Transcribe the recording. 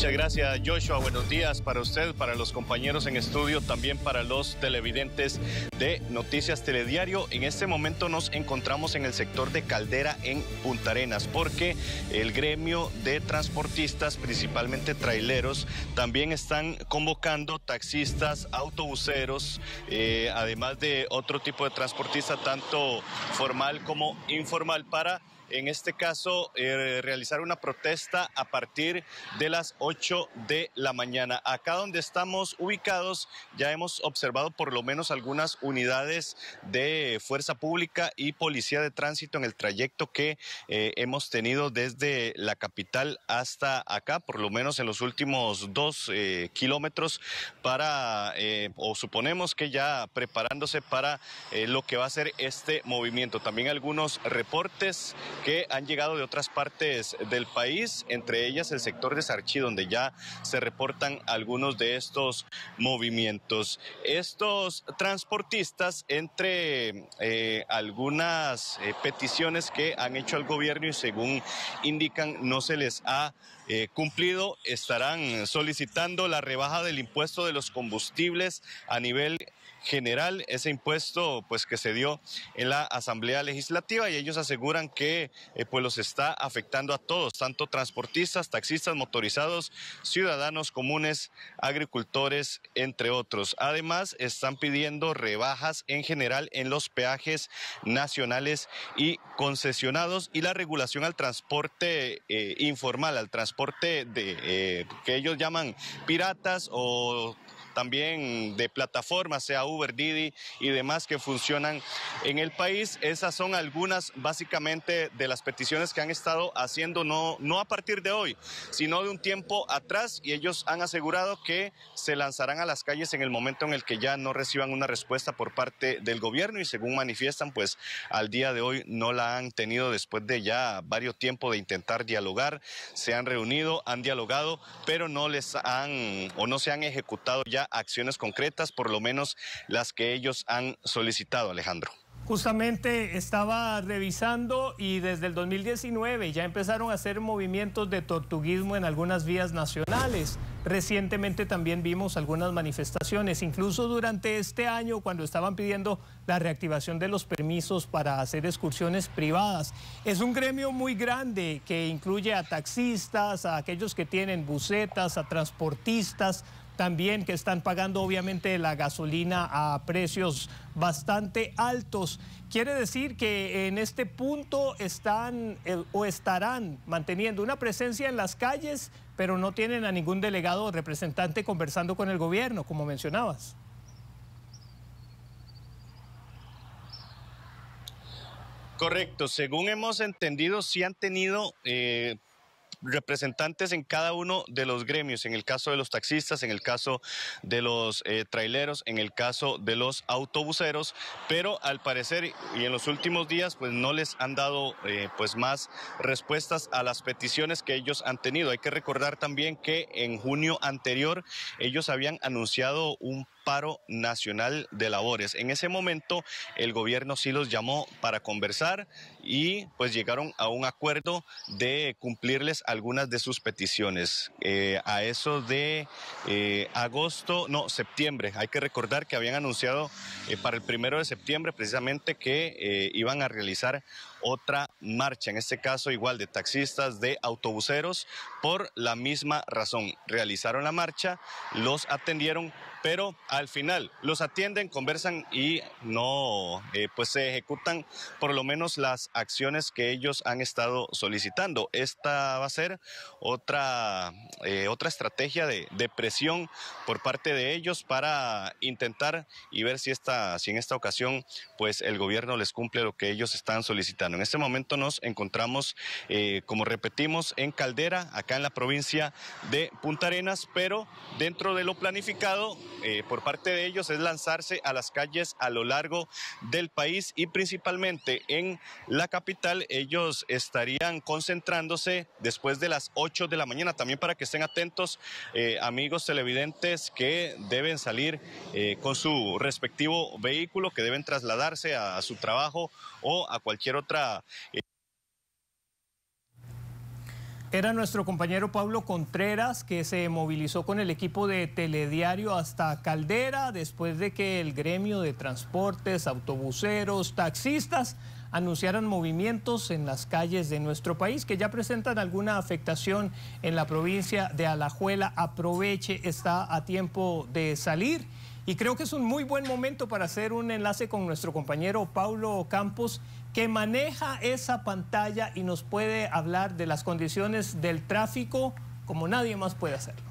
Muchas gracias Joshua, buenos días para usted, para los compañeros en estudio, también para los televidentes de Noticias Telediario. En este momento nos encontramos en el sector de Caldera en Punta Arenas, porque el gremio de transportistas, principalmente traileros, también están convocando taxistas, autobuseros, eh, además de otro tipo de transportista, tanto formal como informal, para en este caso, eh, realizar una protesta a partir de las 8 de la mañana. Acá donde estamos ubicados ya hemos observado por lo menos algunas unidades de fuerza pública y policía de tránsito en el trayecto que eh, hemos tenido desde la capital hasta acá, por lo menos en los últimos dos eh, kilómetros, para, o suponemos que ya preparándose para lo que va a ser este movimiento. También algunos reportes que han llegado de otras partes del país, entre ellas el sector de Sarchi, donde ya se reportan algunos de estos movimientos. Estos transportistas, entre eh, algunas eh, peticiones que han hecho al gobierno y según indican no se les ha eh, cumplido, estarán solicitando la rebaja del impuesto de los combustibles a nivel general, ese impuesto pues que se dio en la Asamblea Legislativa y ellos aseguran que eh, pues los está afectando a todos, tanto transportistas, taxistas, motorizados, ciudadanos comunes, agricultores, entre otros. Además, están pidiendo rebajas en general en los peajes nacionales y concesionados y la regulación al transporte eh, informal, al transporte de eh, que ellos llaman piratas o también de plataformas, sea Uber, Didi y demás que funcionan en el país. Esas son algunas básicamente de las peticiones que han estado haciendo, no, no a partir de hoy, sino de un tiempo atrás y ellos han asegurado que se lanzarán a las calles en el momento en el que ya no reciban una respuesta por parte del gobierno y según manifiestan, pues al día de hoy no la han tenido después de ya varios tiempos de intentar dialogar, se han reunido, han dialogado, pero no les han o no se han ejecutado ya acciones concretas, por lo menos las que ellos han solicitado, Alejandro. Justamente estaba revisando y desde el 2019 ya empezaron a hacer movimientos de tortuguismo en algunas vías nacionales. Recientemente también vimos algunas manifestaciones, incluso durante este año cuando estaban pidiendo la reactivación de los permisos para hacer excursiones privadas. Es un gremio muy grande que incluye a taxistas, a aquellos que tienen bucetas, a transportistas, también que están pagando obviamente la gasolina a precios bastante altos. Quiere decir que en este punto están eh, o estarán manteniendo una presencia en las calles, pero no tienen a ningún delegado o representante conversando con el gobierno, como mencionabas. Correcto, según hemos entendido, sí han tenido eh, representantes en cada uno de los gremios, en el caso de los taxistas, en el caso de los eh, traileros, en el caso de los autobuseros, pero al parecer y en los últimos días pues no les han dado eh, pues más respuestas a las peticiones que ellos han tenido. Hay que recordar también que en junio anterior ellos habían anunciado un paro nacional de labores. En ese momento el gobierno sí los llamó para conversar y pues llegaron a un acuerdo de cumplirles algunas de sus peticiones. Eh, a eso de eh, agosto, no, septiembre, hay que recordar que habían anunciado eh, para el primero de septiembre precisamente que iban a realizar otra marcha, en este caso igual de taxistas, de autobuseros, por la misma razón. Realizaron la marcha, los atendieron, pero al final los atienden, conversan y no, eh, pues se ejecutan por lo menos las acciones que ellos han estado solicitando. Esta va a ser otra, eh, otra estrategia de, de, presión por parte de ellos para intentar y ver si, esta, si en esta ocasión pues el gobierno les cumple lo que ellos están solicitando. En este momento nos encontramos, eh, como repetimos, en Caldera, acá en la provincia de Punta Arenas, pero dentro de lo planificado eh, por parte de ellos es lanzarse a las calles a lo largo del país y principalmente en la capital. Ellos estarían concentrándose después de las 8 de la mañana. También para que estén atentos, eh, amigos televidentes, que deben salir con su respectivo vehículo, que deben trasladarse a su trabajo o a cualquier otra eh, era nuestro compañero Pablo Contreras que se movilizó con el equipo de Telediario hasta Caldera después de que el gremio de transportes, autobuseros, taxistas anunciaran movimientos en las calles de nuestro país que ya presentan alguna afectación en la provincia de Alajuela. Aproveche, está a tiempo de salir. Y creo que es un muy buen momento para hacer un enlace con nuestro compañero Paulo Campos, que maneja esa pantalla y nos puede hablar de las condiciones del tráfico como nadie más puede hacerlo.